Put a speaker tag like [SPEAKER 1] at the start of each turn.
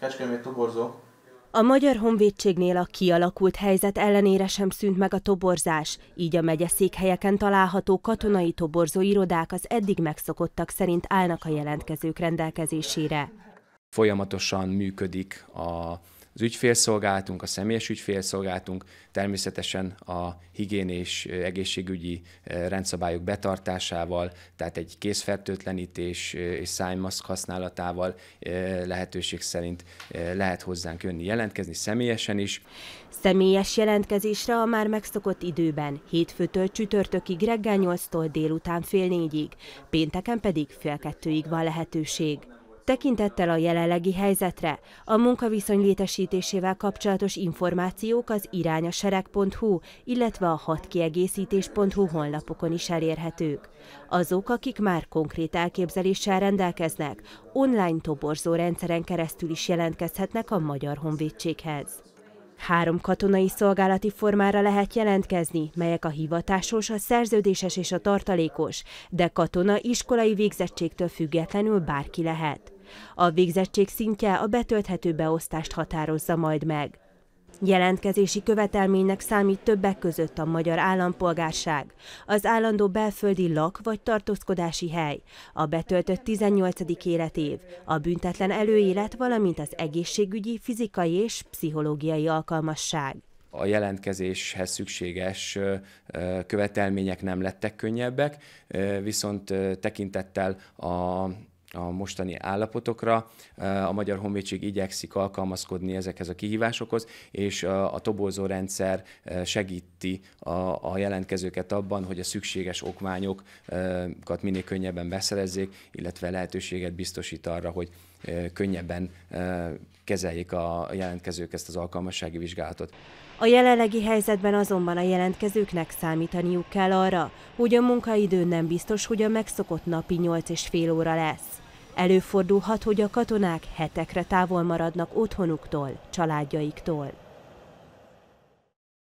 [SPEAKER 1] Kecskemét toborzó.
[SPEAKER 2] A Magyar Honvédségnél a kialakult helyzet ellenére sem szűnt meg a toborzás, így a megyeszékhelyeken található katonai toborzó irodák az eddig megszokottak szerint állnak a jelentkezők rendelkezésére.
[SPEAKER 1] Folyamatosan működik a az ügyfélszolgálatunk, a személyes ügyfélszolgálatunk, természetesen a higiénés egészségügyi eh, rendszabályok betartásával, tehát egy készfertőtlenítés eh, és szájmaszk használatával eh, lehetőség szerint lehet hozzánk jönni jelentkezni személyesen is.
[SPEAKER 2] Személyes jelentkezésre a már megszokott időben, hétfőtől csütörtökig reggel 8-tól délután fél négyig, pénteken pedig fél kettőig van lehetőség. Tekintettel a jelenlegi helyzetre, a munkaviszony létesítésével kapcsolatos információk az irányasereg.hu, illetve a hatkiegészítés.hu honlapokon is elérhetők. Azok, akik már konkrét elképzeléssel rendelkeznek, online toborzó rendszeren keresztül is jelentkezhetnek a Magyar Honvédséghez. Három katonai szolgálati formára lehet jelentkezni, melyek a hivatásos, a szerződéses és a tartalékos, de katona iskolai végzettségtől függetlenül bárki lehet. A végzettség szintje a betölthető beosztást határozza majd meg. Jelentkezési követelménynek számít többek között a magyar állampolgárság, az állandó belföldi lak vagy tartózkodási hely, a betöltött 18. életév, a büntetlen előélet, valamint az egészségügyi, fizikai és pszichológiai alkalmasság
[SPEAKER 1] a jelentkezéshez szükséges követelmények nem lettek könnyebbek, viszont tekintettel a a mostani állapotokra. Eh, a Magyar Honvédség igyekszik alkalmazkodni ezekhez a kihívásokhoz, és eh, a tobozó rendszer eh, segíti a, a jelentkezőket abban, hogy a szükséges okmányokat minél könnyebben beszerezzék, illetve lehetőséget biztosít arra, hogy könnyebben kezeljék a jelentkezők ezt az alkalmassági vizsgálatot.
[SPEAKER 2] A jelenlegi helyzetben azonban a jelentkezőknek számítaniuk kell arra, hogy a munkaidő nem biztos, hogy a megszokott napi 8 és fél óra lesz. Előfordulhat, hogy a katonák hetekre távol maradnak otthonuktól, családjaiktól.